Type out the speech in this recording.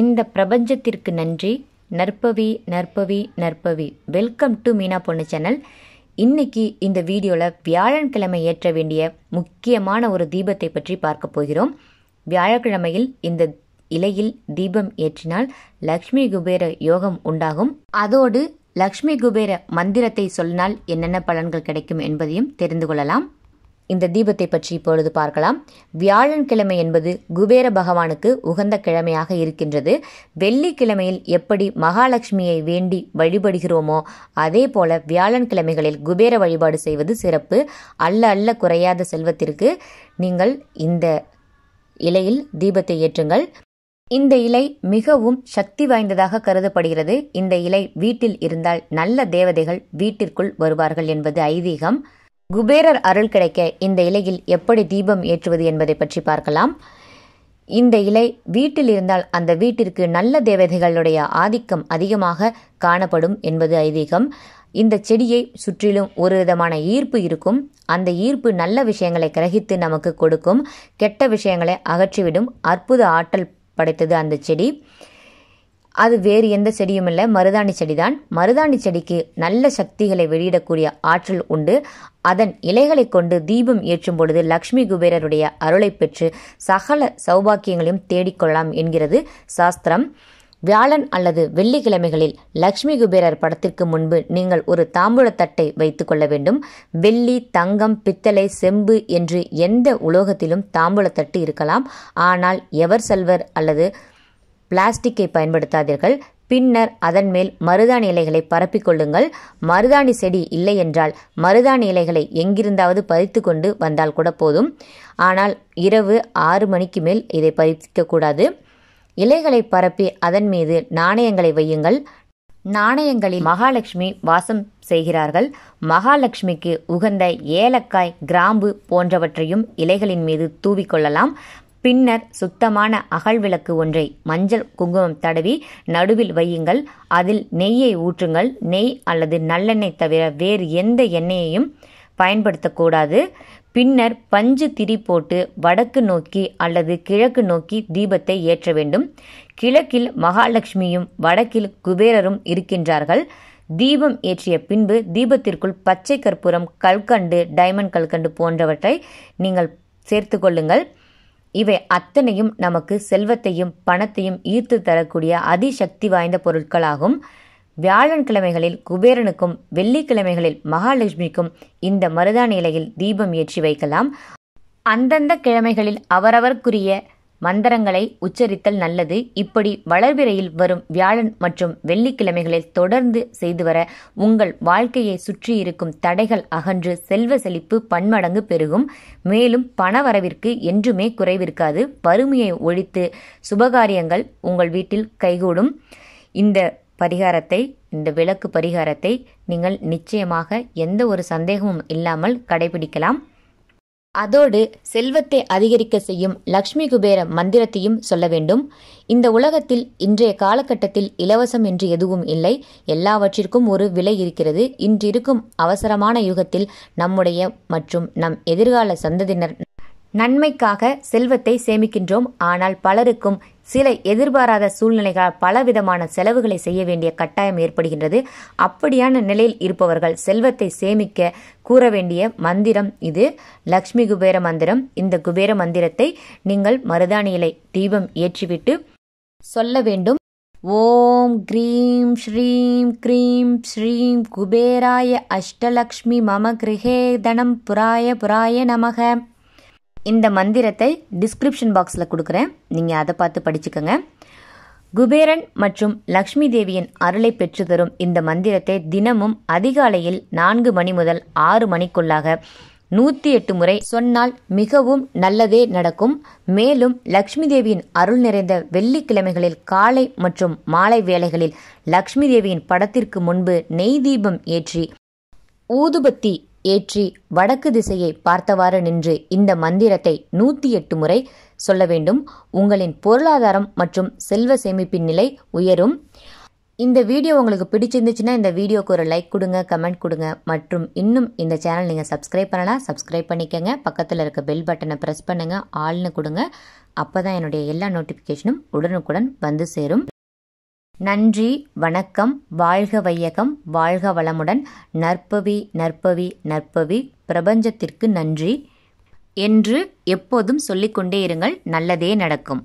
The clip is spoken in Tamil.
இந்த பிரபஞ்சத்திற்கு நன்றி நற்பவி நற்பவி நற்பவி வெல்கம் டு மீனா பொண்ணு சேனல் இன்னைக்கு இந்த வீடியோவில் வியாழன்கிழமை ஏற்ற வேண்டிய முக்கியமான ஒரு தீபத்தை பற்றி பார்க்க போகிறோம் வியாழக்கிழமையில் இந்த இலையில் தீபம் ஏற்றினால் லக்ஷ்மி குபேர யோகம் உண்டாகும் அதோடு லக்ஷ்மி குபேர மந்திரத்தை சொன்னால் என்னென்ன பலன்கள் கிடைக்கும் என்பதையும் தெரிந்து கொள்ளலாம் இந்த தீபத்தை பற்றி இப்பொழுது பார்க்கலாம் வியாழன் கிழமை என்பது குபேர பகவானுக்கு உகந்த கிழமையாக இருக்கின்றது வெள்ளிக்கிழமையில் எப்படி மகாலட்சுமியை வேண்டி வழிபடுகிறோமோ அதே போல வியாழன் கிழமைகளில் குபேர வழிபாடு செய்வது சிறப்பு அல்ல அல்ல குறையாத செல்வத்திற்கு நீங்கள் இந்த இலையில் தீபத்தை ஏற்றுங்கள் இந்த இலை மிகவும் சக்தி வாய்ந்ததாக கருதப்படுகிறது இந்த இலை வீட்டில் இருந்தால் நல்ல தேவதைகள் வீட்டிற்குள் வருவார்கள் என்பது ஐதீகம் குபேரர் அருள் கிடைக்க இந்த இலையில் எப்படி தீபம் ஏற்றுவது என்பதை பற்றி பார்க்கலாம் இந்த இலை வீட்டில் இருந்தால் அந்த வீட்டிற்கு நல்ல தேவதைகளுடைய ஆதிக்கம் அதிகமாக காணப்படும் என்பது ஐதீகம் இந்த செடியை சுற்றிலும் ஒரு விதமான ஈர்ப்பு இருக்கும் அந்த ஈர்ப்பு நல்ல விஷயங்களை கிரகித்து நமக்கு கொடுக்கும் கெட்ட விஷயங்களை அகற்றிவிடும் அற்புத ஆற்றல் படைத்தது அந்த செடி அது வேறு எந்த செடியும் இல்லை மருதாணி செடி தான் மருதாணி செடிக்கு நல்ல சக்திகளை வெளியிடக்கூடிய ஆற்றல் உண்டு அதன் இலைகளை கொண்டு தீபம் ஏற்றும் பொழுது லக்ஷ்மி குபேரருடைய அருளை பெற்று சகல சௌபாக்கியங்களையும் தேடிக்கொள்ளலாம் என்கிறது சாஸ்திரம் வியாழன் அல்லது வெள்ளிக்கிழமைகளில் லக்ஷ்மி குபேரர் படத்திற்கு முன்பு நீங்கள் ஒரு தாம்பூலத்தட்டை வைத்து கொள்ள வேண்டும் வெள்ளி தங்கம் பித்தளை செம்பு என்று எந்த உலோகத்திலும் தாம்பூலத்தட்டு இருக்கலாம் ஆனால் எவர் செல்வர் அல்லது பிளாஸ்டிக்கை பயன்படுத்தாதீர்கள் பின்னர் அதன் மேல் மருதாணி இலைகளை பரப்பிக்கொள்ளுங்கள் மருதாணி செடி இல்லை என்றால் மருதாணி இலைகளை எங்கிருந்தாவது பறித்து கொண்டு வந்தால் கூட போதும் ஆனால் இரவு ஆறு மணிக்கு மேல் இதை பறிக்கக்கூடாது இலைகளை பரப்பி அதன் மீது நாணயங்களை வையுங்கள் நாணயங்களில் மகாலட்சுமி வாசம் செய்கிறார்கள் மகாலட்சுமிக்கு உகந்த ஏலக்காய் கிராம்பு போன்றவற்றையும் இலைகளின் மீது தூவிக்கொள்ளலாம் பின்னர் சுத்தமான அகல் விளக்கு ஒன்றை மஞ்சள் குங்குமம் தடவி நடுவில் வையுங்கள் அதில் நெய்யை ஊற்றுங்கள் நெய் அல்லது நல்லெண்ணெய் தவிர வேறு எந்த எண்ணெயையும் பயன்படுத்தக்கூடாது பின்னர் பஞ்சு திரி போட்டு வடக்கு நோக்கி அல்லது கிழக்கு நோக்கி தீபத்தை ஏற்ற வேண்டும் கிழக்கில் மகாலட்சுமியும் வடக்கில் குபேரரும் இருக்கின்றார்கள் தீபம் ஏற்றிய பின்பு தீபத்திற்குள் பச்சை கற்பூரம் கல்கண்டு டைமண்ட் கல்கண்டு போன்றவற்றை நீங்கள் சேர்த்து கொள்ளுங்கள் இவை அத்தனையும் நமக்கு செல்வத்தையும் பணத்தையும் ஈர்த்து தரக்கூடிய அதிசக்தி வாய்ந்த பொருட்களாகும் வியாழன் கிழமைகளில் குபேரனுக்கும் வெள்ளிக்கிழமைகளில் மகாலட்சுமிக்கும் இந்த மருதா நிலையில் தீபம் ஏற்றி வைக்கலாம் அந்தந்த கிழமைகளில் அவரவர்க்குரிய மந்திரங்களை உச்சரித்தல் நல்லது இப்படி வளர்விரையில் வரும் வியாழன் மற்றும் வெள்ளிக்கிழமைகளில் தொடர்ந்து செய்து வர உங்கள் வாழ்க்கையை சுற்றி இருக்கும் தடைகள் அகன்று செல்வ செழிப்பு பன்மடங்கு பெருகும் மேலும் பணவரவிற்கு என்றுமே குறைவிருக்காது வறுமையை ஒழித்து சுபகாரியங்கள் உங்கள் வீட்டில் கைகூடும் இந்த பரிகாரத்தை இந்த விளக்கு பரிகாரத்தை நீங்கள் நிச்சயமாக எந்த ஒரு சந்தேகமும் இல்லாமல் கடைபிடிக்கலாம் அதோடு செல்வத்தை அதிகரிக்க செய்யும் லக்ஷ்மி குபேர மந்திரத்தையும் சொல்ல வேண்டும் இந்த உலகத்தில் இன்றைய காலகட்டத்தில் இலவசம் என்று எதுவும் இல்லை எல்லாவற்றிற்கும் ஒரு விலை இருக்கிறது இன்றிருக்கும் அவசரமான யுகத்தில் நம்முடைய மற்றும் நம் எதிர்கால சந்ததியினர் நன்மைக்காக செல்வத்தை சேமிக்கின்றோம் ஆனால் பலருக்கும் சில எதிர்பாராத சூழ்நிலைகள் பலவிதமான செலவுகளை செய்ய வேண்டிய கட்டாயம் ஏற்படுகின்றது அப்படியான நிலையில் இருப்பவர்கள் செல்வத்தை சேமிக்க கூற வேண்டிய மந்திரம் இது லக்ஷ்மி குபேர மந்திரம் இந்த குபேர மந்திரத்தை நீங்கள் மருதாணியிலை தீபம் ஏற்றிவிட்டு சொல்ல வேண்டும் ஓம் கிரீம் ஸ்ரீம் கிரீம் ஸ்ரீம் குபேராய அஷ்டலக்ஷ்மி மம கிரகே தனம் புராய புராய நமக இந்த மந்திரத்தை டிஸ்கிரிப்ஷன் பாக்ஸில் கொடுக்குறேன் நீங்கள் அதை பார்த்து படிச்சுக்கோங்க குபேரன் மற்றும் லக்ஷ்மி தேவியின் அருளை பெற்று தரும் இந்த மந்திரத்தை தினமும் அதிகாலையில் நான்கு மணி முதல் ஆறு மணிக்குள்ளாக நூற்றி எட்டு முறை சொன்னால் மிகவும் நல்லதே நடக்கும் மேலும் லக்ஷ்மி தேவியின் அருள் நிறைந்த வெள்ளிக்கிழமைகளில் காலை மற்றும் மாலை வேளைகளில் லக்ஷ்மி தேவியின் படத்திற்கு முன்பு நெய் தீபம் ஏற்றி ஊதுபத்தி ஏற்றி வடக்கு திசையை பார்த்தவாறு நின்று இந்த மந்திரத்தை நூற்றி எட்டு முறை சொல்ல வேண்டும் உங்களின் பொருளாதாரம் மற்றும் செல்வ சேமிப்பின் நிலை உயரும் இந்த வீடியோ உங்களுக்கு பிடிச்சிருந்துச்சுன்னா இந்த வீடியோக்கு ஒரு லைக் கொடுங்க கமெண்ட் கொடுங்க மற்றும் இன்னும் இந்த சேனல் நீங்கள் சப்ஸ்கிரைப் பண்ணலாம் சப்ஸ்கிரைப் பண்ணிக்கோங்க பக்கத்தில் இருக்க பெல் பட்டனை ப்ரெஸ் பண்ணுங்கள் ஆள்னு கொடுங்க அப்போ தான் என்னுடைய எல்லா நோட்டிஃபிகேஷனும் உடனுக்குடன் வந்து சேரும் நன்றி வணக்கம் வாழ்க வையகம் வாழ்க வளமுடன் நற்பவி நற்பவி நற்பவி பிரபஞ்சத்திற்கு நன்றி என்று எப்போதும் சொல்லிக்கொண்டே இருங்கள் நல்லதே நடக்கும்